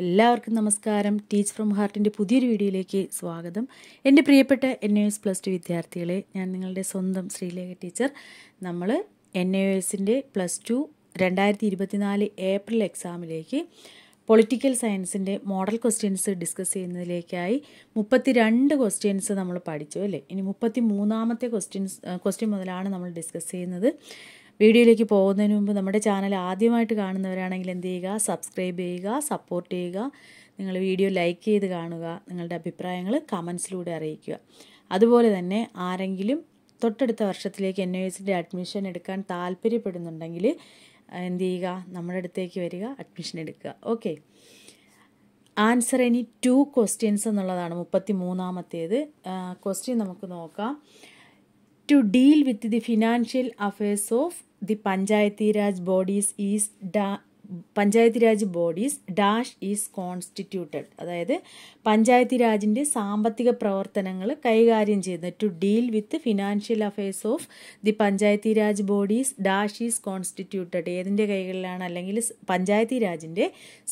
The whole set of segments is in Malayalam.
എല്ലാവർക്കും നമസ്കാരം ടീച്ച് ഫ്രം ഹാർട്ടിൻ്റെ പുതിയൊരു വീഡിയോയിലേക്ക് സ്വാഗതം എൻ്റെ പ്രിയപ്പെട്ട എൻ എസ് പ്ലസ് ടു വിദ്യാർത്ഥികളെ ഞാൻ നിങ്ങളുടെ സ്വന്തം ശ്രീലേഖ ടീച്ചർ നമ്മൾ എൻ എസിൻ്റെ പ്ലസ് ടു രണ്ടായിരത്തി ഇരുപത്തിനാല് ഏപ്രിൽ എക്സാമിലേക്ക് പൊളിറ്റിക്കൽ സയൻസിൻ്റെ മോഡൽ ക്വസ്റ്റ്യൻസ് ഡിസ്കസ് ചെയ്യുന്നതിലേക്കായി മുപ്പത്തി രണ്ട് ക്വസ്റ്റ്യൻസ് നമ്മൾ പഠിച്ചു അല്ലേ ഇനി മുപ്പത്തി മൂന്നാമത്തെ ക്വസ്റ്റ്യൻസ് ക്വസ്റ്റ്യൻ മുതലാണ് നമ്മൾ ഡിസ്കസ് ചെയ്യുന്നത് വീഡിയോയിലേക്ക് പോകുന്നതിന് മുമ്പ് നമ്മുടെ ചാനൽ ആദ്യമായിട്ട് കാണുന്നവരാണെങ്കിൽ എന്ത് ചെയ്യുക സബ്സ്ക്രൈബ് ചെയ്യുക സപ്പോർട്ട് ചെയ്യുക നിങ്ങൾ വീഡിയോ ലൈക്ക് ചെയ്ത് കാണുക നിങ്ങളുടെ അഭിപ്രായങ്ങൾ കമൻസിലൂടെ അറിയിക്കുക അതുപോലെ തന്നെ ആരെങ്കിലും തൊട്ടടുത്ത വർഷത്തിലേക്ക് എൻ ഐ എസിൻ്റെ അഡ്മിഷൻ എടുക്കാൻ താല്പര്യപ്പെടുന്നുണ്ടെങ്കിൽ എന്ത് ചെയ്യുക നമ്മുടെ അടുത്തേക്ക് വരിക അഡ്മിഷൻ എടുക്കുക okay answer any two questions എന്നുള്ളതാണ് മുപ്പത്തി മൂന്നാമത്തേത് ക്വസ്റ്റ്യൻ നമുക്ക് നോക്കാം to deal with the financial affairs of the panchayati raj bodies is the panchayati raj bodies dash is constituted അതായത് പഞ്ചായത്തി രാജിൻ്റെ സാമ്പത്തിക പ്രവർത്തനങ്ങൾ കൈകാര്യം ചെയ്യുന്നത് to deal with financial affairs of the panchayati raj bodies dash is constituted ഏതിൻ്റെ കൈകളിലാണ് അല്ലെങ്കിൽ പഞ്ചായത്തി രാജിൻ്റെ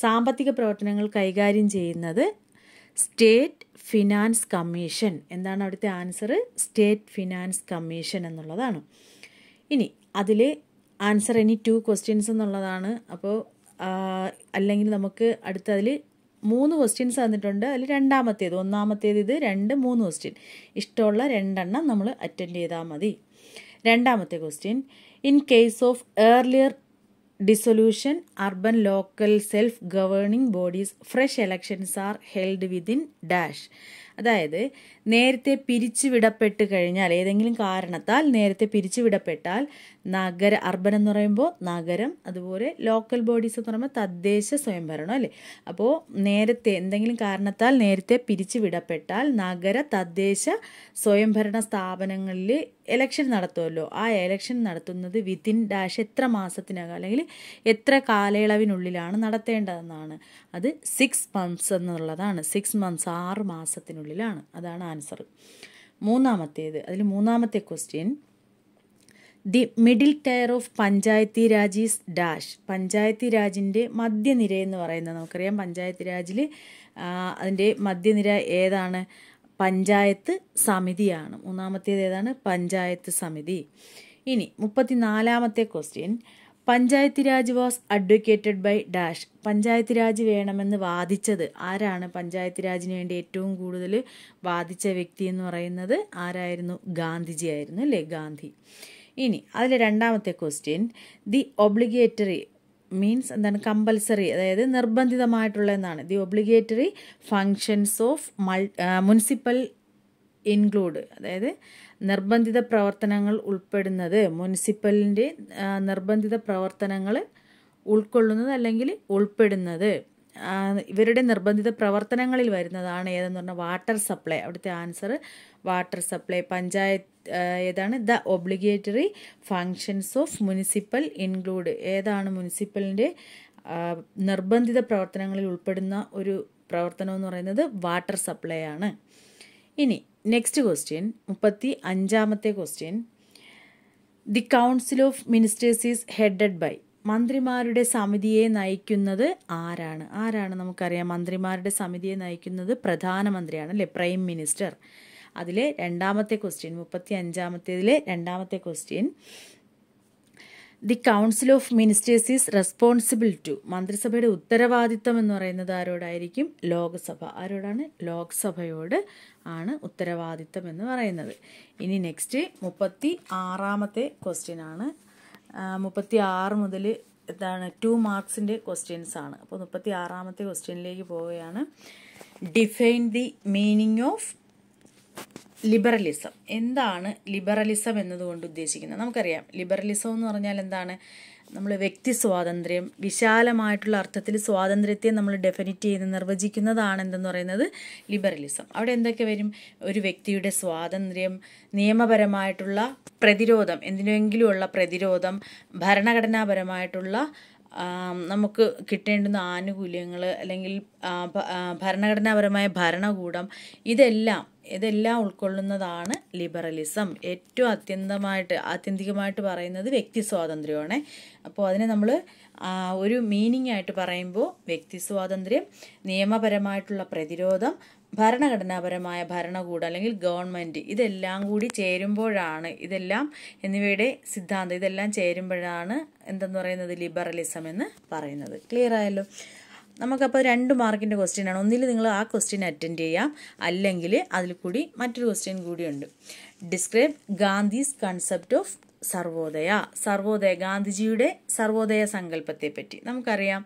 സാമ്പത്തിക പ്രവർത്തനങ്ങൾ കൈകാര്യം ചെയ്യുന്നത് സ്റ്റേറ്റ് ഫിനാൻസ് കമ്മീഷൻ എന്താണ് അവിടുത്തെ ആൻസർ സ്റ്റേറ്റ് ഫിനാൻസ് കമ്മീഷൻ എന്നുള്ളതാണ് ഇനി അതിൽ ആൻസർ എനി ടു ക്വസ്റ്റ്യൻസ് എന്നുള്ളതാണ് അപ്പോൾ അല്ലെങ്കിൽ നമുക്ക് അടുത്തതിൽ മൂന്ന് ക്വസ്റ്റ്യൻസ് തന്നിട്ടുണ്ട് അതിൽ രണ്ടാമത്തേത് ഒന്നാമത്തേത് ഇത് രണ്ട് മൂന്ന് ക്വസ്റ്റ്യൻ ഇഷ്ടമുള്ള രണ്ടെണ്ണം നമ്മൾ അറ്റൻഡ് ചെയ്താൽ മതി രണ്ടാമത്തെ question in case of earlier dissolution urban local self governing bodies fresh elections are held within dash അതായത് നേരത്തെ പിരിച്ചുവിടപ്പെട്ട് കഴിഞ്ഞാൽ ഏതെങ്കിലും കാരണത്താൽ നേരത്തെ പിരിച്ചുവിടപ്പെട്ടാൽ നഗര അർബൻ എന്ന് പറയുമ്പോൾ നഗരം അതുപോലെ ലോക്കൽ ബോഡീസ് എന്ന് പറയുമ്പോൾ തദ്ദേശ സ്വയംഭരണം അല്ലേ അപ്പോൾ നേരത്തെ എന്തെങ്കിലും കാരണത്താൽ നേരത്തെ പിരിച്ചുവിടപ്പെട്ടാൽ നഗര തദ്ദേശ സ്വയംഭരണ സ്ഥാപനങ്ങളിൽ എലക്ഷൻ നടത്തുമല്ലോ ആ എലക്ഷൻ നടത്തുന്നത് വിത്തിൻ ഡാഷ് എത്ര മാസത്തിനകം അല്ലെങ്കിൽ എത്ര കാലയളവിനുള്ളിലാണ് നടത്തേണ്ടതെന്നാണ് അത് സിക്സ് മന്ത്സ് എന്നുള്ളതാണ് സിക്സ് മന്ത്സ് ആറ് മാസത്തിനുള്ളിൽ ഉള്ളിലാണ് അതാണ് ആൻസർ മൂന്നാമത്തേത് അതിൽ മൂന്നാമത്തെ question the middle tier of panchayati raj is dash panchayati രാജിൻ്റെ മധ്യനിര എന്ന് പറയുന്നത് നമുക്കറിയാം പഞ്ചായത്തി രാജിൽ അതിൻ്റെ മധ്യനിര ഏതാണ് പഞ്ചായത്ത് സമിതിയാണ് മൂന്നാമത്തേത് ഏതാണ് പഞ്ചായത്ത് സമിതി ഇനി നാലാമത്തെ question panchayat raj was advocated by dash panchayat raj വേണമെന്ന് വാദിച്ചത് ആരാണ് പഞ്ചായത്ത് രാജിന് വേണ്ടി ഏറ്റവും കൂടുതൽ വാദിച്ച വ്യക്തി എന്ന് പറയുന്നത് ആരായിരുന്നു ഗാന്ധിജി ആയിരുന്നു അല്ലേ ഗാന്ധി ഇനി അതിലെ രണ്ടാമത്തെ ക്വസ്റ്റ്യൻ ദി ഒബ്ലിഗേറ്ററി മീൻസ് എന്താണ് കമ്പൽസറി അതായത് നിർബന്ധിതമായിട്ടുള്ള എന്നാണ് ദി ഒബ്ലിഗേറ്ററി ഫങ്ഷൻസ് ഓഫ് മൾ മുനിസിപ്പൽ ഇൻക്ലൂഡ് അതായത് നിർബന്ധിത പ്രവർത്തനങ്ങൾ ഉൾപ്പെടുന്നത് മുനിസിപ്പലിൻ്റെ നിർബന്ധിത പ്രവർത്തനങ്ങൾ ഉൾക്കൊള്ളുന്നത് അല്ലെങ്കിൽ ഉൾപ്പെടുന്നത് ഇവരുടെ നിർബന്ധിത പ്രവർത്തനങ്ങളിൽ വരുന്നതാണ് ഏതെന്ന് പറഞ്ഞാൽ വാട്ടർ സപ്ലൈ അവിടുത്തെ ആൻസർ വാട്ടർ സപ്ലൈ പഞ്ചായത്ത് ഏതാണ് the obligatory functions of municipal include ഏതാണ് മുനിസിപ്പലിൻ്റെ നിർബന്ധിത പ്രവർത്തനങ്ങളിൽ ഉൾപ്പെടുന്ന ഒരു പ്രവർത്തനം എന്ന് പറയുന്നത് വാട്ടർ സപ്ലൈ ആണ് ഇനി നെക്സ്റ്റ് ക്വസ്റ്റ്യൻ മുപ്പത്തി അഞ്ചാമത്തെ question the council of ministers is headed by മന്ത്രിമാരുടെ സമിതിയെ നയിക്കുന്നത് ആരാണ് ആരാണ് നമുക്കറിയാം മന്ത്രിമാരുടെ സമിതിയെ നയിക്കുന്നത് പ്രധാനമന്ത്രിയാണ് അല്ലേ പ്രൈം മിനിസ്റ്റർ അതിലെ രണ്ടാമത്തെ ക്വസ്റ്റ്യൻ മുപ്പത്തി അഞ്ചാമത്തേതിലെ രണ്ടാമത്തെ question the council of ministers is responsible to മന്ത്രിസഭയുടെ ഉത്തരവാദിത്തം എന്ന് പറയുന്നത് ആരോടായിരിക്കും ലോക്സഭ ആരോടാണ് ലോക്സഭയോട് ആണ് ഉത്തരവാദിത്തം എന്ന് പറയുന്നത് ഇനി നെക്സ്റ്റ് മുപ്പത്തി ആറാമത്തെ ക്വസ്റ്റ്യൻ ആണ് മുപ്പത്തി ആറ് മുതൽ ഇതാണ് ടു മാർക്സിൻ്റെ ക്വസ്റ്റ്യൻസ് ആണ് അപ്പോൾ മുപ്പത്തി ആറാമത്തെ ക്വസ്റ്റ്യനിലേക്ക് പോവുകയാണ് define the meaning of liberalism എന്താണ് ലിബറലിസം എന്നതുകൊണ്ട് ഉദ്ദേശിക്കുന്നത് നമുക്കറിയാം ലിബറലിസം എന്ന് പറഞ്ഞാൽ എന്താണ് നമ്മൾ വ്യക്തി സ്വാതന്ത്ര്യം വിശാലമായിട്ടുള്ള അർത്ഥത്തിൽ സ്വാതന്ത്ര്യത്തെ നമ്മൾ ഡെഫിനിറ്റ് ചെയ്ത് നിർവചിക്കുന്നതാണ് എന്തെന്ന് പറയുന്നത് ലിബറലിസം അവിടെ എന്തൊക്കെ വരും ഒരു വ്യക്തിയുടെ സ്വാതന്ത്ര്യം നിയമപരമായിട്ടുള്ള പ്രതിരോധം എന്തിനെങ്കിലുമുള്ള പ്രതിരോധം ഭരണഘടനാപരമായിട്ടുള്ള നമുക്ക് കിട്ടേണ്ടുന്ന ആനുകൂല്യങ്ങൾ അല്ലെങ്കിൽ ഭരണഘടനാപരമായ ഭരണകൂടം ഇതെല്ലാം ഇതെല്ലാം ഉൾക്കൊള്ളുന്നതാണ് ലിബറലിസം ഏറ്റവും അത്യന്തമായിട്ട് ആത്യന്തികമായിട്ട് പറയുന്നത് വ്യക്തി സ്വാതന്ത്ര്യമാണ് അപ്പോൾ അതിനെ നമ്മൾ ഒരു മീനിങ് ആയിട്ട് പറയുമ്പോൾ വ്യക്തി സ്വാതന്ത്ര്യം നിയമപരമായിട്ടുള്ള പ്രതിരോധം ഭരണഘടനാപരമായ ഭരണകൂടം അല്ലെങ്കിൽ ഗവൺമെൻറ് ഇതെല്ലാം കൂടി ചേരുമ്പോഴാണ് ഇതെല്ലാം എന്നിവയുടെ സിദ്ധാന്തം ഇതെല്ലാം ചേരുമ്പോഴാണ് എന്തെന്ന് പറയുന്നത് ലിബറലിസം എന്ന് പറയുന്നത് ക്ലിയർ ആയല്ലോ നമുക്കപ്പോൾ രണ്ട് മാർക്കിൻ്റെ ക്വസ്റ്റ്യൻ ആണ് ഒന്നിൽ നിങ്ങൾ ആ ക്വസ്റ്റ്യൻ അറ്റൻഡ് ചെയ്യാം അല്ലെങ്കിൽ അതിൽ കൂടി മറ്റൊരു ക്വസ്റ്റ്യൻ കൂടിയുണ്ട് describe Gandhi's concept of Sarvodaya Sarvodaya ഗാന്ധിജിയുടെ സർവോദയ സങ്കല്പത്തെപ്പറ്റി നമുക്കറിയാം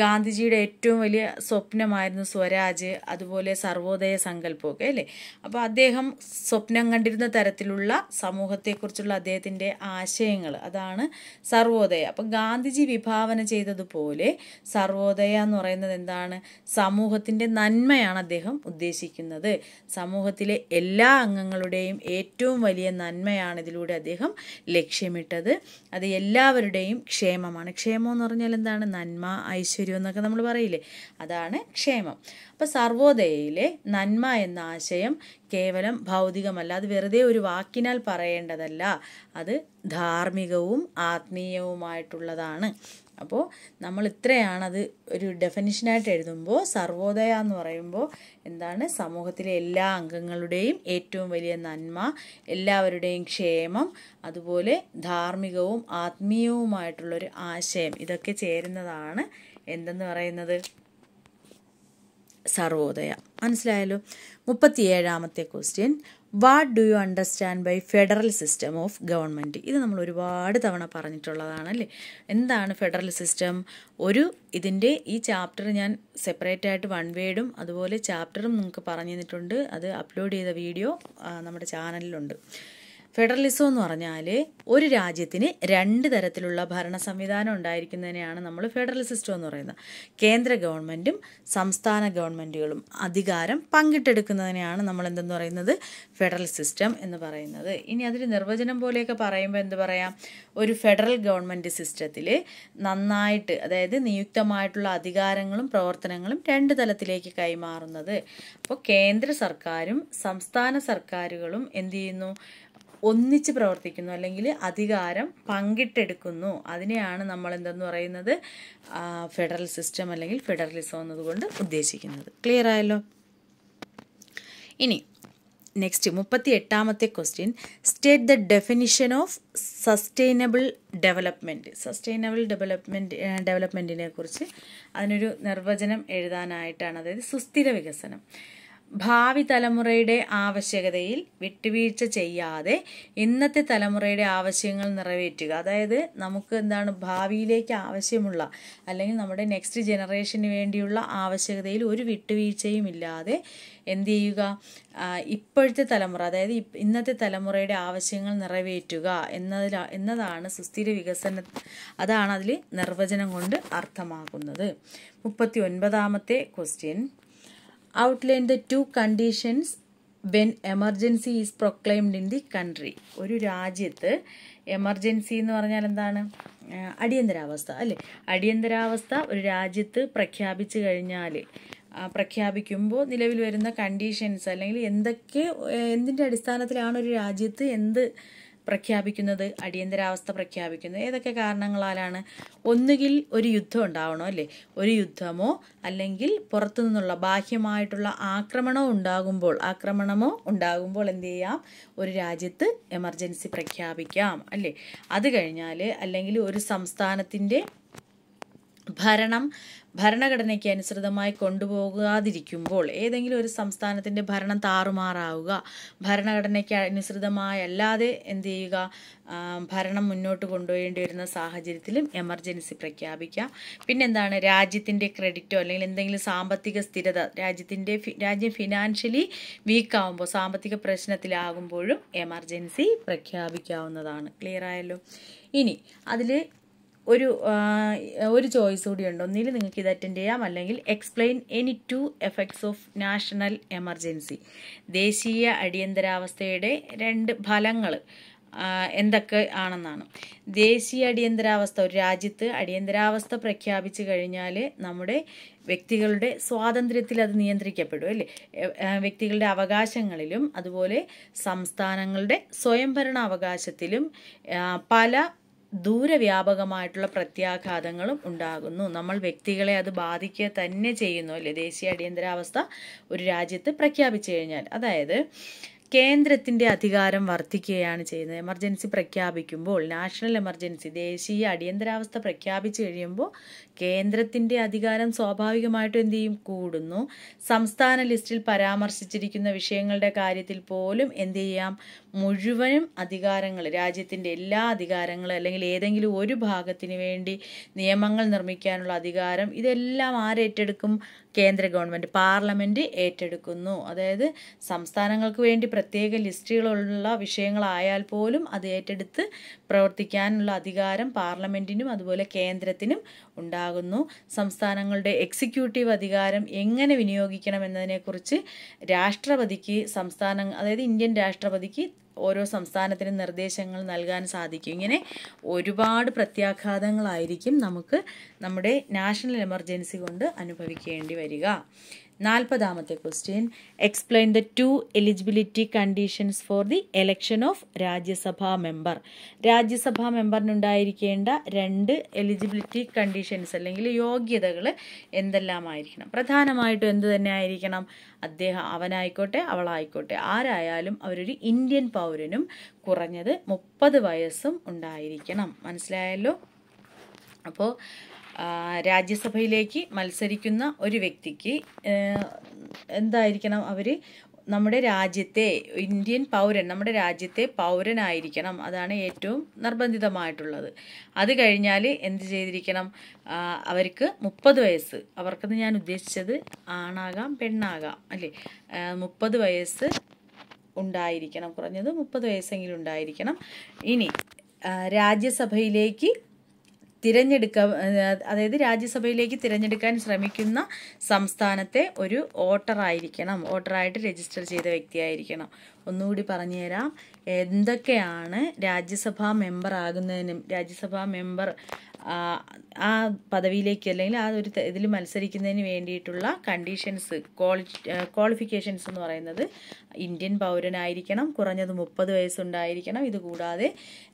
ഗാന്ധിജിയുടെ ഏറ്റവും വലിയ സ്വപ്നമായിരുന്നു സ്വരാജ് അതുപോലെ സർവോദയ സങ്കല്പമൊക്കെ അല്ലേ അപ്പോൾ അദ്ദേഹം സ്വപ്നം കണ്ടിരുന്ന തരത്തിലുള്ള സമൂഹത്തെക്കുറിച്ചുള്ള അദ്ദേഹത്തിൻ്റെ ആശയങ്ങൾ അതാണ് സർവോദയ അപ്പം ഗാന്ധിജി വിഭാവന ചെയ്തതുപോലെ സർവോദയ എന്ന് പറയുന്നത് എന്താണ് സമൂഹത്തിൻ്റെ നന്മയാണ് അദ്ദേഹം ഉദ്ദേശിക്കുന്നത് സമൂഹത്തിലെ എല്ലാ അംഗങ്ങളുടെയും ഏറ്റവും വലിയ നന്മയാണ് ഇതിലൂടെ അദ്ദേഹം ലക്ഷ്യമിട്ടത് അത് എല്ലാവരുടെയും ക്ഷേമമാണ് ക്ഷേമം എന്ന് പറഞ്ഞാൽ എന്താണ് നന്മ ഐശ്വര്യം ഐശ്വര്യം എന്നൊക്കെ നമ്മൾ പറയില്ലേ അതാണ് ക്ഷേമം അപ്പോൾ സർവോദയയിലെ നന്മ എന്ന ആശയം കേവലം ഭൗതികമല്ല അത് വെറുതെ ഒരു വാക്കിനാൽ പറയേണ്ടതല്ല അത് ധാർമ്മികവും ആത്മീയവുമായിട്ടുള്ളതാണ് അപ്പോൾ നമ്മൾ ഇത്രയാണത് ഒരു ഡെഫനിഷനായിട്ട് എഴുതുമ്പോൾ സർവോദയ എന്ന് പറയുമ്പോൾ എന്താണ് സമൂഹത്തിലെ എല്ലാ അംഗങ്ങളുടെയും ഏറ്റവും വലിയ നന്മ എല്ലാവരുടെയും ക്ഷേമം അതുപോലെ ധാർമ്മികവും ആത്മീയവുമായിട്ടുള്ളൊരു ആശയം ഇതൊക്കെ ചേരുന്നതാണ് എന്തെന്ന് പറയുന്നത് സർവോദയ മനസ്സിലായല്ലോ മുപ്പത്തി ഏഴാമത്തെ question what do you understand by federal system of government ഇത് നമ്മൾ ഒരുപാട് തവണ പറഞ്ഞിട്ടുള്ളതാണ് അല്ലേ എന്താണ് ഫെഡറൽ സിസ്റ്റം ഒരു ഇതിൻ്റെ ഈ ചാപ്റ്റർ ഞാൻ സെപ്പറേറ്റ് ആയിട്ട് വൺ വേഡും അതുപോലെ ചാപ്റ്ററും നിങ്ങൾക്ക് പറഞ്ഞു തന്നിട്ടുണ്ട് അത് അപ്ലോഡ് ചെയ്ത വീഡിയോ നമ്മുടെ ചാനലിലുണ്ട് ഫെഡറലിസം എന്ന് പറഞ്ഞാൽ ഒരു രാജ്യത്തിന് രണ്ട് തരത്തിലുള്ള ഭരണ സംവിധാനം ഉണ്ടായിരിക്കുന്നതിനെയാണ് നമ്മൾ ഫെഡറൽ സിസ്റ്റം എന്ന് പറയുന്നത് കേന്ദ്ര ഗവൺമെൻറ്റും സംസ്ഥാന ഗവൺമെൻറ്റുകളും അധികാരം പങ്കിട്ടെടുക്കുന്നതിനെയാണ് നമ്മൾ എന്തെന്ന് പറയുന്നത് ഫെഡറൽ സിസ്റ്റം എന്ന് പറയുന്നത് ഇനി അതിന് നിർവചനം പോലെയൊക്കെ പറയുമ്പോൾ എന്ത് പറയാം ഒരു ഫെഡറൽ ഗവൺമെൻറ് സിസ്റ്റത്തിൽ നന്നായിട്ട് അതായത് നിയുക്തമായിട്ടുള്ള അധികാരങ്ങളും പ്രവർത്തനങ്ങളും രണ്ട് തലത്തിലേക്ക് കൈമാറുന്നത് അപ്പോൾ കേന്ദ്ര സർക്കാരും സംസ്ഥാന സർക്കാരുകളും എന്ത് ചെയ്യുന്നു ഒന്നിച്ച് പ്രവർത്തിക്കുന്നു അല്ലെങ്കിൽ അധികാരം പങ്കിട്ടെടുക്കുന്നു അതിനെയാണ് നമ്മൾ എന്തെന്ന് പറയുന്നത് ഫെഡറൽ സിസ്റ്റം അല്ലെങ്കിൽ ഫെഡറലിസം എന്നതുകൊണ്ട് ഉദ്ദേശിക്കുന്നത് ക്ലിയർ ആയല്ലോ ഇനി നെക്സ്റ്റ് മുപ്പത്തി എട്ടാമത്തെ question state the definition of sustainable development sustainable development ഡെവലപ്മെൻറ്റിനെ കുറിച്ച് അതിനൊരു നിർവചനം എഴുതാനായിട്ടാണ് അതായത് സുസ്ഥിര വികസനം ഭാവി തലമുറയുടെ ആവശ്യകതയിൽ വിട്ടുവീഴ്ച ചെയ്യാതെ ഇന്നത്തെ തലമുറയുടെ ആവശ്യങ്ങൾ നിറവേറ്റുക അതായത് നമുക്ക് എന്താണ് ഭാവിയിലേക്ക് ആവശ്യമുള്ള അല്ലെങ്കിൽ നമ്മുടെ നെക്സ്റ്റ് ജനറേഷന് വേണ്ടിയുള്ള ആവശ്യകതയിൽ ഒരു വിട്ടുവീഴ്ചയും ഇല്ലാതെ എന്ത് ചെയ്യുക ഇപ്പോഴത്തെ തലമുറ അതായത് ഇന്നത്തെ തലമുറയുടെ ആവശ്യങ്ങൾ നിറവേറ്റുക എന്നതിൽ എന്നതാണ് സുസ്ഥിര വികസന അതാണ് അതിൽ നിർവചനം കൊണ്ട് അർത്ഥമാക്കുന്നത് മുപ്പത്തി ഒൻപതാമത്തെ question outline the two conditions when emergency is proclaimed in the country ഒരു രാജ്യത്ത് എമർജൻസി എന്ന് പറഞ്ഞാൽ എന്താണ് അടിയന്തരാവസ്ഥ അല്ലേ അടിയന്തരാവസ്ഥ ഒരു രാജ്യത്ത് പ്രഖ്യാപിച്ചു കഴിഞ്ഞാൽ പ്രഖ്യാപിക്കുമ്പോൾ നിലവിൽ വരുന്ന കണ്ടീഷൻസ് അല്ലെങ്കിൽ എന്തൊക്കെ എന്തിൻ്റെ അടിസ്ഥാനത്തിലാണ് ഒരു രാജ്യത്ത് എന്ത് പ്രഖ്യാപിക്കുന്നത് അടിയന്തരാവസ്ഥ പ്രഖ്യാപിക്കുന്നത് ഏതൊക്കെ കാരണങ്ങളാലാണ് ഒന്നുകിൽ ഒരു യുദ്ധം ഉണ്ടാവണോ അല്ലേ ഒരു യുദ്ധമോ അല്ലെങ്കിൽ പുറത്തു നിന്നുള്ള ബാഹ്യമായിട്ടുള്ള ആക്രമണമോ ഉണ്ടാകുമ്പോൾ ആക്രമണമോ ഉണ്ടാകുമ്പോൾ എന്ത് ചെയ്യാം ഒരു രാജ്യത്ത് എമർജൻസി പ്രഖ്യാപിക്കാം അല്ലേ അത് കഴിഞ്ഞാൽ അല്ലെങ്കിൽ ഒരു സംസ്ഥാനത്തിൻ്റെ ഭരണം ഭരണഘടനയ്ക്ക് അനുസൃതമായി കൊണ്ടുപോകാതിരിക്കുമ്പോൾ ഏതെങ്കിലും ഒരു സംസ്ഥാനത്തിൻ്റെ ഭരണം താറുമാറാവുക ഭരണഘടനയ്ക്ക് അനുസൃതമായല്ലാതെ എന്ത് ചെയ്യുക ഭരണം മുന്നോട്ട് കൊണ്ടുപോകേണ്ടി വരുന്ന സാഹചര്യത്തിലും എമർജൻസി പ്രഖ്യാപിക്കാം പിന്നെന്താണ് രാജ്യത്തിൻ്റെ ക്രെഡിറ്റോ അല്ലെങ്കിൽ എന്തെങ്കിലും സാമ്പത്തിക സ്ഥിരത രാജ്യത്തിൻ്റെ രാജ്യം ഫിനാൻഷ്യലി വീക്കാവുമ്പോൾ സാമ്പത്തിക പ്രശ്നത്തിലാകുമ്പോഴും എമർജൻസി പ്രഖ്യാപിക്കാവുന്നതാണ് ക്ലിയർ ആയല്ലോ ഇനി അതിൽ ഒരു ഒരു ചോയ്സ് കൂടി ഉണ്ട് ഒന്നിൽ നിങ്ങൾക്ക് ഇത് അറ്റൻഡ് ചെയ്യാം അല്ലെങ്കിൽ explain any two effects of national emergency ദേശീയ അടിയന്തരാവസ്ഥയുടെ രണ്ട് ഫലങ്ങൾ എന്തൊക്കെ ആണെന്നാണ് ദേശീയ അടിയന്തരാവസ്ഥ ഒരു രാജ്യത്ത് അടിയന്തരാവസ്ഥ പ്രഖ്യാപിച്ചു കഴിഞ്ഞാൽ നമ്മുടെ വ്യക്തികളുടെ സ്വാതന്ത്ര്യത്തിൽ അത് നിയന്ത്രിക്കപ്പെടും അല്ലേ വ്യക്തികളുടെ അവകാശങ്ങളിലും അതുപോലെ സംസ്ഥാനങ്ങളുടെ സ്വയംഭരണ അവകാശത്തിലും പല ദൂരവ്യാപകമായിട്ടുള്ള പ്രത്യാഘാതങ്ങളും ഉണ്ടാകുന്നു നമ്മൾ വ്യക്തികളെ അത് ബാധിക്കുക തന്നെ ചെയ്യുന്നു അല്ലേ ദേശീയ അടിയന്തരാവസ്ഥ ഒരു രാജ്യത്ത് പ്രഖ്യാപിച്ചു കഴിഞ്ഞാൽ അതായത് കേന്ദ്രത്തിൻ്റെ അധികാരം വർദ്ധിക്കുകയാണ് ചെയ്യുന്നത് എമർജൻസി പ്രഖ്യാപിക്കുമ്പോൾ നാഷണൽ എമർജൻസി ദേശീയ അടിയന്തരാവസ്ഥ പ്രഖ്യാപിച്ചു കഴിയുമ്പോൾ കേന്ദ്രത്തിൻ്റെ അധികാരം സ്വാഭാവികമായിട്ടും എന്ത് ചെയ്യും കൂടുന്നു സംസ്ഥാന ലിസ്റ്റിൽ പരാമർശിച്ചിരിക്കുന്ന വിഷയങ്ങളുടെ കാര്യത്തിൽ പോലും എന്ത് ചെയ്യാം മുഴുവനും അധികാരങ്ങൾ രാജ്യത്തിൻ്റെ എല്ലാ അധികാരങ്ങളും അല്ലെങ്കിൽ ഏതെങ്കിലും ഒരു ഭാഗത്തിന് വേണ്ടി നിയമങ്ങൾ നിർമ്മിക്കാനുള്ള അധികാരം ഇതെല്ലാം ആരേറ്റെടുക്കും കേന്ദ്ര ഗവൺമെൻറ് പാർലമെൻറ്റ് ഏറ്റെടുക്കുന്നു അതായത് സംസ്ഥാനങ്ങൾക്ക് വേണ്ടി പ്രത്യേക ലിസ്റ്റുകളുള്ള വിഷയങ്ങളായാൽ പോലും അത് ഏറ്റെടുത്ത് പ്രവർത്തിക്കാനുള്ള അധികാരം പാർലമെൻറ്റിനും അതുപോലെ കേന്ദ്രത്തിനും ഉണ്ടാകുന്നു സംസ്ഥാനങ്ങളുടെ എക്സിക്യൂട്ടീവ് അധികാരം എങ്ങനെ വിനിയോഗിക്കണം എന്നതിനെക്കുറിച്ച് രാഷ്ട്രപതിക്ക് സംസ്ഥാന അതായത് ഇന്ത്യൻ രാഷ്ട്രപതിക്ക് ഓരോ സംസ്ഥാനത്തിനും നിർദ്ദേശങ്ങൾ നൽകാൻ സാധിക്കും ഇങ്ങനെ ഒരുപാട് പ്രത്യാഘാതങ്ങളായിരിക്കും നമുക്ക് നമ്മുടെ നാഷണൽ എമർജൻസി കൊണ്ട് അനുഭവിക്കേണ്ടി വരിക നാൽപ്പതാമത്തെ question explain the two eligibility conditions for the election of Rajya Sabha member Rajya Sabha മെമ്പറിനുണ്ടായിരിക്കേണ്ട രണ്ട് എലിജിബിലിറ്റി കണ്ടീഷൻസ് അല്ലെങ്കിൽ യോഗ്യതകൾ എന്തെല്ലാമായിരിക്കണം പ്രധാനമായിട്ടും എന്ത് തന്നെ ആയിരിക്കണം അദ്ദേഹം അവനായിക്കോട്ടെ അവളായിക്കോട്ടെ ആരായാലും അവരൊരു ഇന്ത്യൻ പൗരനും കുറഞ്ഞത് മുപ്പത് വയസ്സും ഉണ്ടായിരിക്കണം മനസ്സിലായല്ലോ അപ്പോൾ രാജ്യസഭയിലേക്ക് മത്സരിക്കുന്ന ഒരു വ്യക്തിക്ക് എന്തായിരിക്കണം അവർ നമ്മുടെ രാജ്യത്തെ ഇന്ത്യൻ പൗരൻ നമ്മുടെ രാജ്യത്തെ പൗരനായിരിക്കണം അതാണ് ഏറ്റവും നിർബന്ധിതമായിട്ടുള്ളത് അത് കഴിഞ്ഞാൽ എന്ത് ചെയ്തിരിക്കണം അവർക്ക് മുപ്പത് വയസ്സ് അവർക്കെന്ന് ഞാൻ ഉദ്ദേശിച്ചത് ആണാകാം പെണ്ണാകാം അല്ലേ മുപ്പത് വയസ്സ് ഉണ്ടായിരിക്കണം കുറഞ്ഞത് മുപ്പത് വയസ്സെങ്കിലും ഉണ്ടായിരിക്കണം ഇനി രാജ്യസഭയിലേക്ക് തിരഞ്ഞെടുക്ക അതായത് രാജ്യസഭയിലേക്ക് തിരഞ്ഞെടുക്കാൻ ശ്രമിക്കുന്ന സംസ്ഥാനത്തെ ഒരു വോട്ടറായിരിക്കണം വോട്ടറായിട്ട് രജിസ്റ്റർ ചെയ്ത വ്യക്തിയായിരിക്കണം ഒന്നുകൂടി പറഞ്ഞുതരാം എന്തൊക്കെയാണ് രാജ്യസഭാ മെമ്പർ ആകുന്നതിനും രാജ്യസഭാ മെമ്പർ ആ പദവിയിലേക്ക് അല്ലെങ്കിൽ ആ ഒരു ഇതിൽ മത്സരിക്കുന്നതിന് വേണ്ടിയിട്ടുള്ള കണ്ടീഷൻസ് ക്വാളി ക്വാളിഫിക്കേഷൻസ് എന്ന് പറയുന്നത് ഇന്ത്യൻ പൗരനായിരിക്കണം കുറഞ്ഞത് മുപ്പത് വയസ്സുണ്ടായിരിക്കണം ഇതുകൂടാതെ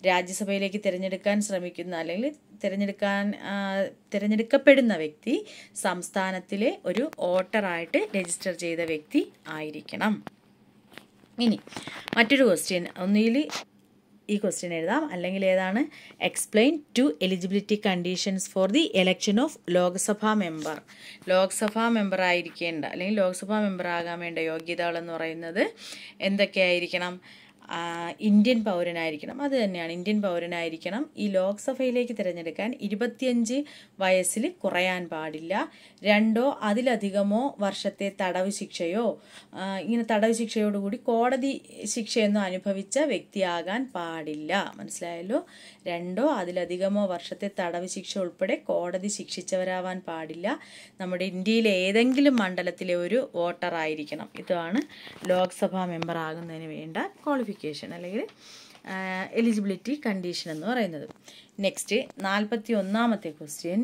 രാജ്യസഭയിലേക്ക് തിരഞ്ഞെടുക്കാൻ ശ്രമിക്കുന്ന അല്ലെങ്കിൽ തിരഞ്ഞെടുക്കാൻ തിരഞ്ഞെടുക്കപ്പെടുന്ന വ്യക്തി സംസ്ഥാനത്തിലെ ഒരു വോട്ടറായിട്ട് രജിസ്റ്റർ ചെയ്ത വ്യക്തി ആയിരിക്കണം ഇനി മറ്റൊരു ക്വസ്റ്റ്യൻ ഒന്നിൽ ഈ ക്വസ്റ്റ്യൻ എഴുതാം അല്ലെങ്കിൽ ഏതാണ് explain two eligibility conditions for the election of Lok Sabha member Lok Sabha member ആയിരിക്കേണ്ട അല്ലെങ്കിൽ ലോക്സഭാ മെമ്പർ ആകാൻ വേണ്ട യോഗ്യതകളെന്ന് പറയുന്നത് എന്തൊക്കെയായിരിക്കണം ഇന്ത്യൻ പൗരനായിരിക്കണം അത് തന്നെയാണ് ഇന്ത്യൻ പൗരനായിരിക്കണം ഈ ലോക്സഭയിലേക്ക് തിരഞ്ഞെടുക്കാൻ ഇരുപത്തിയഞ്ച് വയസ്സിൽ കുറയാൻ പാടില്ല രണ്ടോ അതിലധികമോ വർഷത്തെ തടവ് ശിക്ഷയോ ഇങ്ങനെ തടവ് ശിക്ഷയോടുകൂടി കോടതി ശിക്ഷയൊന്നും അനുഭവിച്ച വ്യക്തിയാകാൻ പാടില്ല മനസ്സിലായല്ലോ രണ്ടോ അതിലധികമോ വർഷത്തെ തടവ് ശിക്ഷ ഉൾപ്പെടെ കോടതി ശിക്ഷിച്ചവരാവാൻ പാടില്ല നമ്മുടെ ഇന്ത്യയിലെ ഏതെങ്കിലും മണ്ഡലത്തിലെ ഒരു വോട്ടറായിരിക്കണം ഇതാണ് ലോക്സഭാ മെമ്പർ ആകുന്നതിന് വേണ്ട ക്വാളിഫിക്കേഷൻ ക്വാളിഫിക്കേഷൻ അല്ലെങ്കിൽ എലിജിബിലിറ്റി കണ്ടീഷൻ എന്ന് പറയുന്നത് നെക്സ്റ്റ് നാൽപ്പത്തി ഒന്നാമത്തെ ക്വസ്റ്റ്യൻ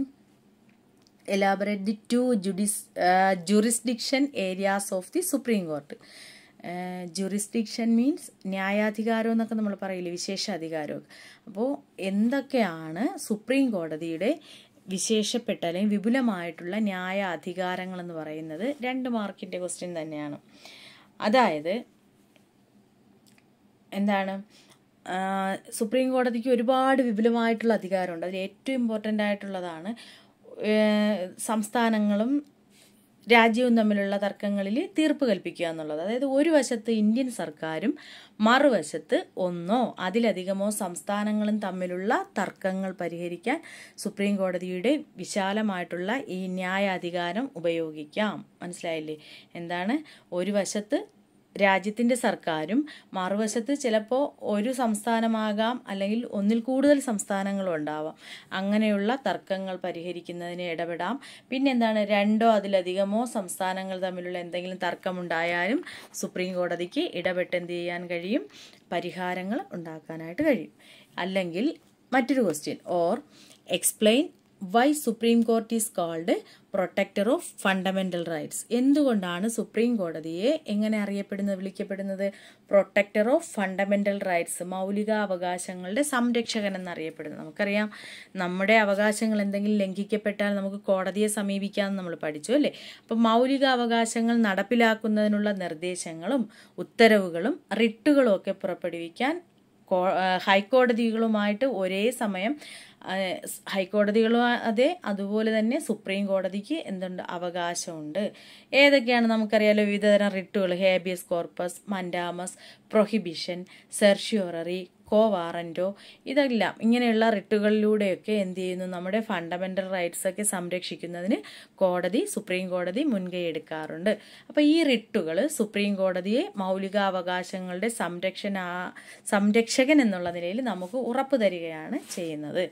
എലാബറേറ്റ് ദി ടു ജുഡിസ് jurisdiction areas of the Supreme Court jurisdiction means ന്യായാധികാരം എന്നൊക്കെ നമ്മൾ പറയില്ലേ വിശേഷാധികാരമൊക്കെ അപ്പോൾ എന്തൊക്കെയാണ് സുപ്രീം കോടതിയുടെ വിശേഷപ്പെട്ട അല്ലെങ്കിൽ വിപുലമായിട്ടുള്ള ന്യായ അധികാരങ്ങൾ പറയുന്നത് രണ്ട് മാർക്കിൻ്റെ ക്വസ്റ്റ്യൻ തന്നെയാണ് അതായത് എന്താണ് സുപ്രീം കോടതിക്ക് ഒരുപാട് വിപുലമായിട്ടുള്ള അധികാരമുണ്ട് അതിൽ ഏറ്റവും ഇമ്പോർട്ടൻ്റ് ആയിട്ടുള്ളതാണ് സംസ്ഥാനങ്ങളും രാജ്യവും തമ്മിലുള്ള തർക്കങ്ങളിൽ തീർപ്പ് കൽപ്പിക്കുക എന്നുള്ളത് അതായത് ഒരു വശത്ത് ഇന്ത്യൻ സർക്കാരും മറുവശത്ത് ഒന്നോ അതിലധികമോ സംസ്ഥാനങ്ങളും തമ്മിലുള്ള തർക്കങ്ങൾ പരിഹരിക്കാൻ സുപ്രീം കോടതിയുടെ വിശാലമായിട്ടുള്ള ഈ ന്യായാധികാരം ഉപയോഗിക്കാം മനസ്സിലായില്ലേ എന്താണ് ഒരു വശത്ത് രാജ്യത്തിൻ്റെ സർക്കാരും മറുവശത്ത് ചിലപ്പോൾ ഒരു സംസ്ഥാനമാകാം അല്ലെങ്കിൽ ഒന്നിൽ കൂടുതൽ സംസ്ഥാനങ്ങളും ഉണ്ടാവാം അങ്ങനെയുള്ള തർക്കങ്ങൾ പരിഹരിക്കുന്നതിന് ഇടപെടാം പിന്നെ എന്താണ് രണ്ടോ അതിലധികമോ സംസ്ഥാനങ്ങൾ തമ്മിലുള്ള എന്തെങ്കിലും തർക്കമുണ്ടായാലും സുപ്രീം കോടതിക്ക് ഇടപെട്ട് എന്ത് ചെയ്യാൻ കഴിയും പരിഹാരങ്ങൾ ഉണ്ടാക്കാനായിട്ട് കഴിയും അല്ലെങ്കിൽ മറ്റൊരു question or explain why Supreme Court is called protector of fundamental rights എന്തുകൊണ്ടാണ് സുപ്രീം കോടതിയെ എങ്ങനെ അറിയപ്പെടുന്നത് വിളിക്കപ്പെടുന്നത് പ്രൊട്ടക്ടർ ഓഫ് ഫണ്ടമെൻ്റൽ റൈറ്റ്സ് മൗലിക അവകാശങ്ങളുടെ സംരക്ഷകൻ എന്നറിയപ്പെടുന്നത് നമുക്കറിയാം നമ്മുടെ അവകാശങ്ങൾ എന്തെങ്കിലും ലംഘിക്കപ്പെട്ടാൽ നമുക്ക് കോടതിയെ സമീപിക്കാമെന്ന് നമ്മൾ പഠിച്ചു അല്ലേ അപ്പോൾ മൗലിക അവകാശങ്ങൾ നടപ്പിലാക്കുന്നതിനുള്ള നിർദ്ദേശങ്ങളും ഉത്തരവുകളും റിട്ടുകളും ഒക്കെ പുറപ്പെടുവിക്കാൻ ഹൈക്കോടതികളുമായിട്ട് ഒരേ സമയം ഹൈക്കോടതികളും അതെ അതുപോലെ തന്നെ സുപ്രീം കോടതിക്ക് എന്തുണ്ട് അവകാശമുണ്ട് ഏതൊക്കെയാണ് നമുക്കറിയാലോ വിവിധതരം റിട്ടുകൾ habeas corpus mandamus prohibition certiorari quo warranto ഇതെല്ലാം ഇങ്ങനെയുള്ള റിട്ടുകളിലൂടെയൊക്കെ എന്ത് ചെയ്യുന്നു നമ്മുടെ ഫണ്ടമെൻ്റൽ റൈറ്റ്സൊക്കെ സംരക്ഷിക്കുന്നതിന് കോടതി സുപ്രീം കോടതി മുൻകൈ എടുക്കാറുണ്ട് അപ്പോൾ ഈ റിട്ടുകൾ സുപ്രീം കോടതിയെ മൗലികാവകാശങ്ങളുടെ സംരക്ഷണ സംരക്ഷകൻ എന്നുള്ള നിലയിൽ നമുക്ക് ഉറപ്പ് തരികയാണ് ചെയ്യുന്നത്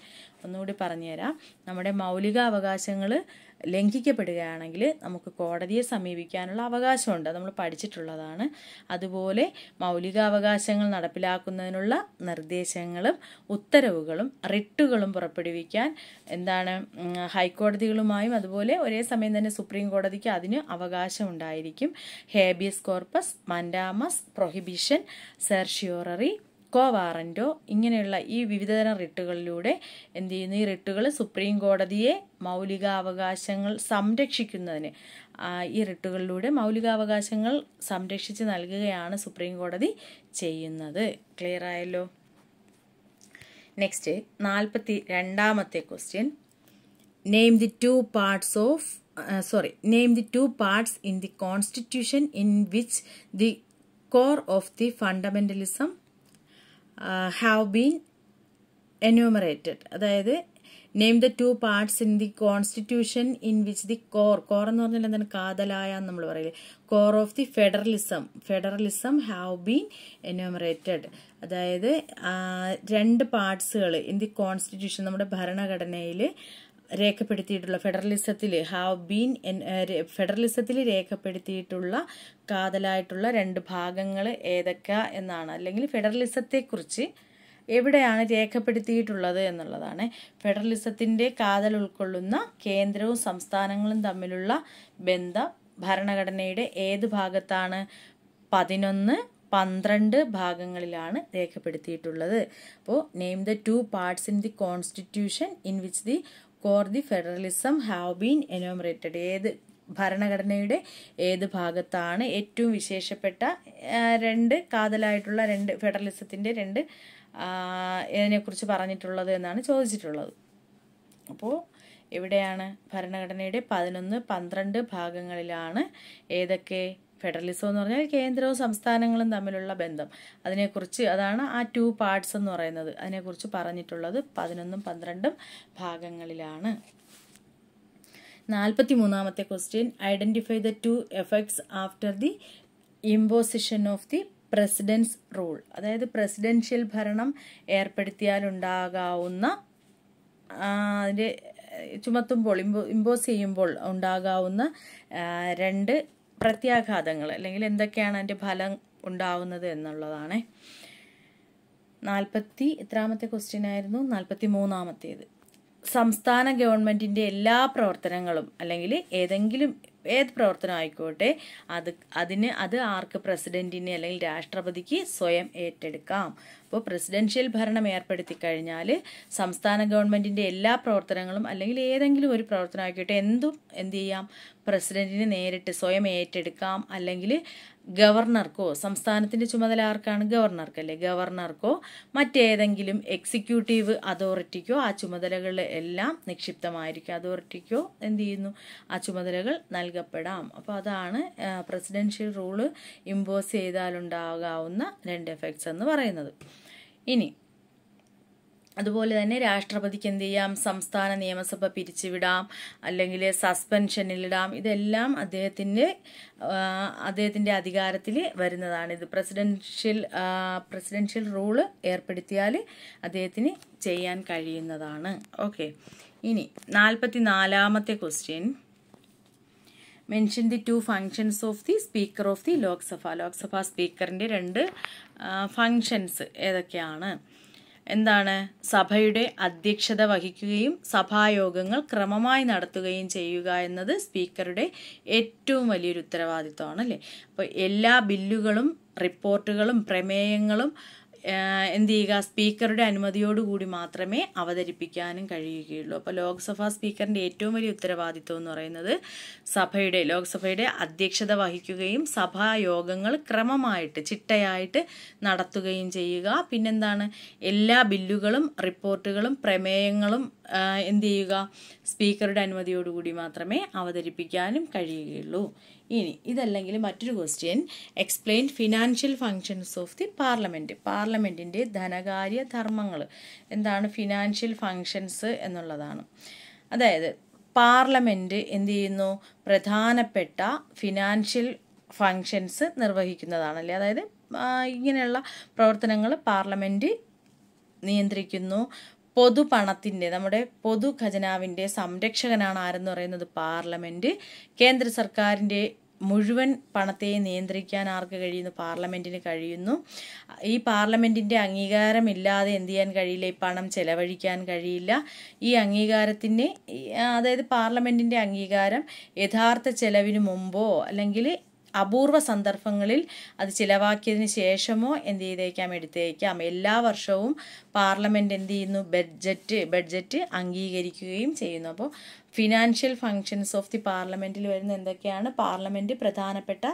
ഒന്നുകൂടി പറഞ്ഞുതരാം നമ്മുടെ മൗലികാവകാശങ്ങൾ ലംഘിക്കപ്പെടുകയാണെങ്കിൽ നമുക്ക് കോടതിയെ സമീപിക്കാനുള്ള അവകാശമുണ്ട് നമ്മൾ പഠിച്ചിട്ടുള്ളതാണ് അതുപോലെ മൗലികാവകാശങ്ങൾ നടപ്പിലാക്കുന്നതിനുള്ള നിർദ്ദേശങ്ങളും ഉത്തരവുകളും റിട്ടുകളും പുറപ്പെടുവിക്കാൻ എന്താണ് ഹൈക്കോടതികളുമായും അതുപോലെ ഒരേ സമയം തന്നെ സുപ്രീം കോടതിക്ക് അതിന് അവകാശം ഉണ്ടായിരിക്കും habeas corpus mandamus prohibition certiorari quo warranto ഇങ്ങനെയുള്ള ഈ വിവിധതരം റിട്ടുകളിലൂടെ എന്ത് ചെയ്യുന്ന ഈ റിട്ടുകൾ സുപ്രീം കോടതിയെ മൗലികാവകാശങ്ങൾ സംരക്ഷിക്കുന്നതിന് ഈ റിട്ടുകളിലൂടെ മൗലികാവകാശങ്ങൾ സംരക്ഷിച്ച് നൽകുകയാണ് സുപ്രീം കോടതി ചെയ്യുന്നത് ക്ലിയർ ആയല്ലോ നെക്സ്റ്റ് നാൽപ്പത്തി രണ്ടാമത്തെ question name the two parts of sorry name the two parts in the constitution in which the core of the fundamentalism have been enumerated അതായത് name the two parts in the constitution in which the core core എന്ന് പറഞ്ഞാൽ എന്താണ് കാതലായ എന്ന് നമ്മൾ പറയില്ലേ core of the federalism federalism have been enumerated അതായത് രണ്ട് പാർട്സുകൾ ഇൻ ദി കോൺസ്റ്റിറ്റ്യൂഷൻ നമ്മുടെ ഭരണഘടനയിൽ രേഖപ്പെടുത്തിയിട്ടുള്ള ഫെഡറലിസത്തിൽ ഹാവ് ബീൻ ഫെഡറലിസത്തിൽ രേഖപ്പെടുത്തിയിട്ടുള്ള കാതലായിട്ടുള്ള രണ്ട് ഭാഗങ്ങൾ ഏതൊക്കെ എന്നാണ് അല്ലെങ്കിൽ ഫെഡറലിസത്തെക്കുറിച്ച് എവിടെയാണ് രേഖപ്പെടുത്തിയിട്ടുള്ളത് എന്നുള്ളതാണ് ഫെഡറലിസത്തിൻ്റെ കാതൽ ഉൾക്കൊള്ളുന്ന കേന്ദ്രവും സംസ്ഥാനങ്ങളും തമ്മിലുള്ള ബന്ധം ഭരണഘടനയുടെ ഏത് ഭാഗത്താണ് പതിനൊന്ന് പന്ത്രണ്ട് ഭാഗങ്ങളിലാണ് രേഖപ്പെടുത്തിയിട്ടുള്ളത് അപ്പോൾ name the two parts in the constitution in which the four the federalism have been enumerated ഏത് ഭരണഘടനയുടെ ഏത് ഭാഗത്താണ് ഏറ്റവും വിശേഷപ്പെട്ട രണ്ട് കാതലായിട്ടുള്ള രണ്ട് ഫെഡറലിസത്തിൻ്റെ രണ്ട് ഇതിനെക്കുറിച്ച് പറഞ്ഞിട്ടുള്ളത് എന്നാണ് ചോദിച്ചിട്ടുള്ളത് അപ്പോൾ എവിടെയാണ് ഭരണഘടനയുടെ പതിനൊന്ന് പന്ത്രണ്ട് ഭാഗങ്ങളിലാണ് ഏതൊക്കെ ഫെഡറലിസം എന്ന് പറഞ്ഞാൽ കേന്ദ്രവും സംസ്ഥാനങ്ങളും തമ്മിലുള്ള ബന്ധം അതിനെക്കുറിച്ച് അതാണ് ആ ടു പാർട്സ് എന്ന് പറയുന്നത് അതിനെക്കുറിച്ച് പറഞ്ഞിട്ടുള്ളത് പതിനൊന്നും പന്ത്രണ്ടും ഭാഗങ്ങളിലാണ് നാൽപ്പത്തി മൂന്നാമത്തെ question identify the two effects after the imposition of the president's rule അതായത് പ്രസിഡൻഷ്യൽ ഭരണം ഏർപ്പെടുത്തിയാലുണ്ടാകാവുന്ന അതിൻ്റെ ചുമത്തുമ്പോൾ ഇമ്പോ ഇമ്പോസ് ചെയ്യുമ്പോൾ ഉണ്ടാകാവുന്ന രണ്ട് പ്രത്യാഘാതങ്ങൾ അല്ലെങ്കിൽ എന്തൊക്കെയാണ് അതിൻ്റെ ഫലം ഉണ്ടാവുന്നത് എന്നുള്ളതാണ് നാൽപ്പത്തി എത്രാമത്തെ ക്വസ്റ്റ്യൻ ആയിരുന്നു നാൽപ്പത്തി മൂന്നാമത്തേത് സംസ്ഥാന ഗവൺമെൻറ്റിൻ്റെ എല്ലാ പ്രവർത്തനങ്ങളും അല്ലെങ്കിൽ ഏതെങ്കിലും ഏത് പ്രവർത്തനം ആയിക്കോട്ടെ അത് അതിന് അത് ആർക്ക് പ്രസിഡന്റിന് അല്ലെങ്കിൽ രാഷ്ട്രപതിക്ക് സ്വയം ഏറ്റെടുക്കാം അപ്പോൾ പ്രസിഡൻഷ്യൽ ഭരണം ഏർപ്പെടുത്തി കഴിഞ്ഞാൽ സംസ്ഥാന ഗവൺമെൻറ്റിൻ്റെ എല്ലാ പ്രവർത്തനങ്ങളും അല്ലെങ്കിൽ ഏതെങ്കിലും ഒരു പ്രവർത്തനം ആയിക്കോട്ടെ എന്തും എന്ത് ചെയ്യാം പ്രസിഡന്റിന് നേരിട്ട് സ്വയം ഏറ്റെടുക്കാം അല്ലെങ്കിൽ ഗവർണർക്കോ സംസ്ഥാനത്തിൻ്റെ ചുമതല ആർക്കാണ് ഗവർണർക്കല്ലേ ഗവർണർക്കോ മറ്റേതെങ്കിലും എക്സിക്യൂട്ടീവ് അതോറിറ്റിക്കോ ആ ചുമതലകൾ എല്ലാം നിക്ഷിപ്തമായിരിക്കും അതോറിറ്റിക്കോ എന്ത് ചെയ്യുന്നു ആ ചുമതലകൾ നൽകപ്പെടാം അപ്പോൾ അതാണ് പ്രസിഡൻഷ്യൽ റൂള് ഇമ്പോസ് ചെയ്താലുണ്ടാകാവുന്ന രണ്ട് എഫക്ട്സ് എന്ന് പറയുന്നത് ഇനി അതുപോലെ തന്നെ രാഷ്ട്രപതിക്ക് എന്ത് ചെയ്യാം സംസ്ഥാന നിയമസഭ പിരിച്ചുവിടാം അല്ലെങ്കിൽ സസ്പെൻഷനിലിടാം ഇതെല്ലാം അദ്ദേഹത്തിൻ്റെ അദ്ദേഹത്തിൻ്റെ അധികാരത്തിൽ വരുന്നതാണ് ഇത് പ്രസിഡൻഷ്യൽ പ്രസിഡൻഷ്യൽ റൂള് ഏർപ്പെടുത്തിയാൽ അദ്ദേഹത്തിന് ചെയ്യാൻ കഴിയുന്നതാണ് ഓക്കെ ഇനി നാൽപ്പത്തി നാലാമത്തെ question mention the two functions of the speaker of the Lok Sabha Lok Sabha സ്പീക്കറിൻ്റെ രണ്ട് ഫങ്ഷൻസ് ഏതൊക്കെയാണ് എന്താണ് സഭയുടെ അധ്യക്ഷത വഹിക്കുകയും സഭായോഗങ്ങൾ ക്രമമായി നടത്തുകയും ചെയ്യുക എന്നത് സ്പീക്കറുടെ ഏറ്റവും വലിയൊരു ഉത്തരവാദിത്വമാണ് അല്ലേ അപ്പോൾ എല്ലാ ബില്ലുകളും റിപ്പോർട്ടുകളും പ്രമേയങ്ങളും എന്ത് ചെയ്യുക സ്പീക്കറുടെ അനുമതിയോടുകൂടി മാത്രമേ അവതരിപ്പിക്കാനും കഴിയുകയുള്ളൂ അപ്പോൾ ലോക്സഭാ സ്പീക്കറിൻ്റെ ഏറ്റവും വലിയ ഉത്തരവാദിത്വം എന്ന് പറയുന്നത് സഭയുടെ ലോക്സഭയുടെ അധ്യക്ഷത വഹിക്കുകയും സഭായോഗങ്ങൾ ക്രമമായിട്ട് ചിട്ടയായിട്ട് നടത്തുകയും ചെയ്യുക പിന്നെന്താണ് എല്ലാ ബില്ലുകളും റിപ്പോർട്ടുകളും പ്രമേയങ്ങളും എന്ത് ചെയ്യുക സ്പീക്കറുടെ അനുമതിയോടുകൂടി മാത്രമേ അവതരിപ്പിക്കാനും കഴിയുകയുള്ളൂ ഇനി ഇതല്ലെങ്കിൽ മറ്റൊരു question explain financial functions of the parliament പാർലമെൻറ്റിൻ്റെ ധനകാര്യ ധർമ്മങ്ങൾ എന്താണ് ഫിനാൻഷ്യൽ ഫങ്ഷൻസ് എന്നുള്ളതാണ് അതായത് പാർലമെൻറ്റ് എന്ത് ചെയ്യുന്നു പ്രധാനപ്പെട്ട ഫിനാൻഷ്യൽ ഫങ്ഷൻസ് നിർവഹിക്കുന്നതാണല്ലേ അതായത് ഇങ്ങനെയുള്ള പ്രവർത്തനങ്ങൾ പാർലമെൻറ്റ് നിയന്ത്രിക്കുന്നു പൊതു പണത്തിൻ്റെ നമ്മുടെ പൊതു ഖജനാവിൻ്റെ സംരക്ഷകനാണ് ആരെന്ന് പറയുന്നത് പാർലമെൻറ്റ് കേന്ദ്ര സർക്കാരിൻ്റെ മുഴുവൻ പണത്തെ നിയന്ത്രിക്കാൻ ആർക്ക് കഴിയുന്നു പാർലമെൻറ്റിന് കഴിയുന്നു ഈ പാർലമെൻറ്റിൻ്റെ അംഗീകാരമില്ലാതെ എന്ത് ചെയ്യാൻ കഴിയില്ല ഈ പണം ചെലവഴിക്കാൻ കഴിയില്ല ഈ അംഗീകാരത്തിന് അതായത് പാർലമെൻറ്റിൻ്റെ അംഗീകാരം യഥാർത്ഥ ചെലവിന് മുമ്പോ അല്ലെങ്കിൽ അപൂർവ സന്ദർഭങ്ങളിൽ അത് ചിലവാക്കിയതിന് ശേഷമോ എന്ത് ചെയ്തേക്കാം എടുത്തേക്കാം എല്ലാ വർഷവും പാർലമെൻറ്റ് എന്ത് ചെയ്യുന്നു ബഡ്ജറ്റ് ബഡ്ജറ്റ് അംഗീകരിക്കുകയും ചെയ്യുന്നു അപ്പോൾ ഫിനാൻഷ്യൽ ഫങ്ഷൻസ് ഓഫ് ദി പാർലമെൻറ്റിൽ വരുന്ന എന്തൊക്കെയാണ് പാർലമെൻറ്റ് പ്രധാനപ്പെട്ട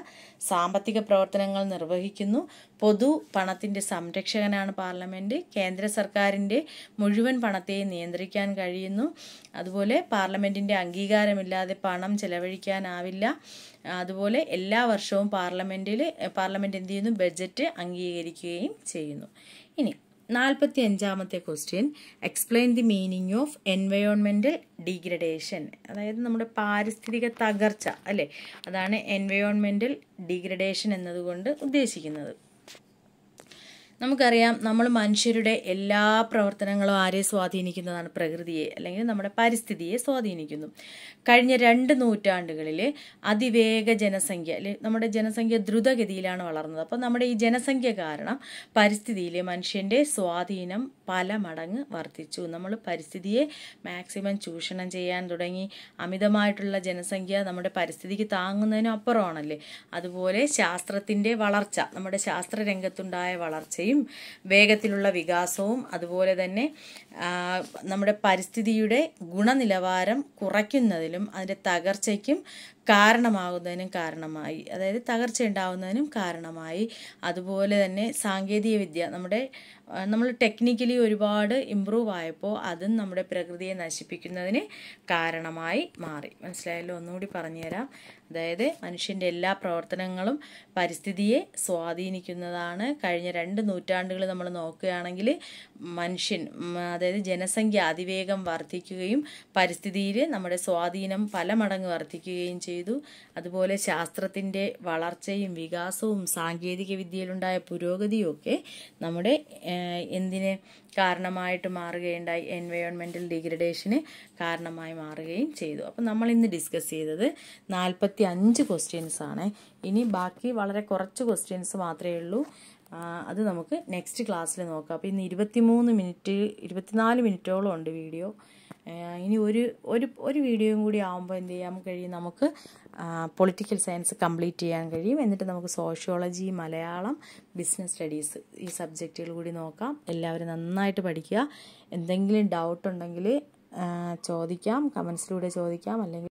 സാമ്പത്തിക പ്രവർത്തനങ്ങൾ നിർവഹിക്കുന്നു പൊതു പണത്തിൻ്റെ സംരക്ഷകനാണ് പാർലമെൻറ്റ് കേന്ദ്ര സർക്കാരിൻ്റെ മുഴുവൻ പണത്തെയും നിയന്ത്രിക്കാൻ കഴിയുന്നു അതുപോലെ പാർലമെൻറ്റിൻ്റെ അംഗീകാരമില്ലാതെ പണം ചെലവഴിക്കാനാവില്ല അതുപോലെ എല്ലാ വർഷവും പാർലമെൻറ്റിൽ പാർലമെൻറ്റ് എന്ത് ചെയ്യുന്നു ബഡ്ജറ്റ് അംഗീകരിക്കുകയും ചെയ്യുന്നു ഇനി നാൽപ്പത്തി അഞ്ചാമത്തെ question explain the meaning of environmental degradation അതായത് നമ്മുടെ പാരിസ്ഥിതിക തകർച്ച അല്ലേ അതാണ് എൻവയോൺമെൻറ്റൽ ഡീഗ്രഡേഷൻ എന്നതുകൊണ്ട് ഉദ്ദേശിക്കുന്നത് നമുക്കറിയാം നമ്മൾ മനുഷ്യരുടെ എല്ലാ പ്രവർത്തനങ്ങളും ആരെ സ്വാധീനിക്കുന്നതാണ് പ്രകൃതിയെ അല്ലെങ്കിൽ നമ്മുടെ പരിസ്ഥിതിയെ സ്വാധീനിക്കുന്നു കഴിഞ്ഞ രണ്ട് നൂറ്റാണ്ടുകളിൽ അതിവേഗ ജനസംഖ്യ നമ്മുടെ ജനസംഖ്യ ദ്രുതഗതിയിലാണ് വളർന്നത് അപ്പോൾ നമ്മുടെ ഈ ജനസംഖ്യ കാരണം പരിസ്ഥിതിയിൽ മനുഷ്യൻ്റെ സ്വാധീനം പല മടങ്ങ് വർദ്ധിച്ചു നമ്മൾ പരിസ്ഥിതിയെ മാക്സിമം ചൂഷണം ചെയ്യാൻ തുടങ്ങി അമിതമായിട്ടുള്ള ജനസംഖ്യ നമ്മുടെ പരിസ്ഥിതിക്ക് താങ്ങുന്നതിനപ്പുറമാണല്ലേ അതുപോലെ ശാസ്ത്രത്തിൻ്റെ വളർച്ച നമ്മുടെ ശാസ്ത്ര രംഗത്തുണ്ടായ വളർച്ചയും വേഗത്തിലുള്ള വികാസവും അതുപോലെ തന്നെ നമ്മുടെ പരിസ്ഥിതിയുടെ ഗുണനിലവാരം കുറയ്ക്കുന്നതിലും അതിൻ്റെ തകർച്ചയ്ക്കും കാരണമാകുന്നതിനും കാരണമായി അതായത് തകർച്ച ഉണ്ടാകുന്നതിനും കാരണമായി അതുപോലെ തന്നെ സാങ്കേതിക വിദ്യ നമ്മുടെ നമ്മൾ ടെക്നിക്കലി ഒരുപാട് ഇമ്പ്രൂവ് ആയപ്പോൾ അതും നമ്മുടെ പ്രകൃതിയെ നശിപ്പിക്കുന്നതിന് കാരണമായി മാറി മനസ്സിലായല്ലോ ഒന്നുകൂടി പറഞ്ഞുതരാം അതായത് മനുഷ്യൻ്റെ എല്ലാ പ്രവർത്തനങ്ങളും പരിസ്ഥിതിയെ സ്വാധീനിക്കുന്നതാണ് കഴിഞ്ഞ രണ്ട് നൂറ്റാണ്ടുകൾ നമ്മൾ നോക്കുകയാണെങ്കിൽ മനുഷ്യൻ അതായത് ജനസംഖ്യ അതിവേഗം വർദ്ധിക്കുകയും പരിസ്ഥിതിയിൽ നമ്മുടെ സ്വാധീനം പല മടങ്ങ് വർദ്ധിക്കുകയും ചെയ്തു അതുപോലെ ശാസ്ത്രത്തിൻ്റെ വളർച്ചയും വികാസവും സാങ്കേതിക വിദ്യയിലുണ്ടായ പുരോഗതിയും ഒക്കെ നമ്മുടെ എന്തിന് കാരണമായിട്ട് മാറുകയുണ്ടായി എൻവയോൺമെൻറ്റൽ ഡിഗ്രഡേഷന് കാരണമായി മാറുകയും ചെയ്തു അപ്പം നമ്മൾ ഇന്ന് ഡിസ്കസ് ചെയ്തത് നാൽപ്പത്തി ഇരുപത്തി അഞ്ച് ക്വസ്റ്റ്യൻസ് ആണ് ഇനി ബാക്കി വളരെ കുറച്ച് ക്വസ്റ്റ്യൻസ് മാത്രമേ ഉള്ളൂ അത് നമുക്ക് നെക്സ്റ്റ് ക്ലാസ്സിൽ നോക്കാം അപ്പോൾ ഇന്ന് മൂന്ന് മിനിറ്റ് ഇരുപത്തിനാല് മിനിറ്റോളം ഉണ്ട് വീഡിയോ ഇനി ഒരു ഒരു ഒരു വീഡിയോയും കൂടി ആകുമ്പോൾ എന്ത് ചെയ്യാൻ കഴിയും നമുക്ക് പൊളിറ്റിക്കൽ സയൻസ് കംപ്ലീറ്റ് ചെയ്യാൻ കഴിയും എന്നിട്ട് നമുക്ക് സോഷ്യോളജി മലയാളം ബിസിനസ് സ്റ്റഡീസ് ഈ സബ്ജക്റ്റുകൾ കൂടി നോക്കാം എല്ലാവരും നന്നായിട്ട് പഠിക്കുക എന്തെങ്കിലും ഡൗട്ട് ഉണ്ടെങ്കിൽ ചോദിക്കാം കമൻസിലൂടെ ചോദിക്കാം അല്ലെങ്കിൽ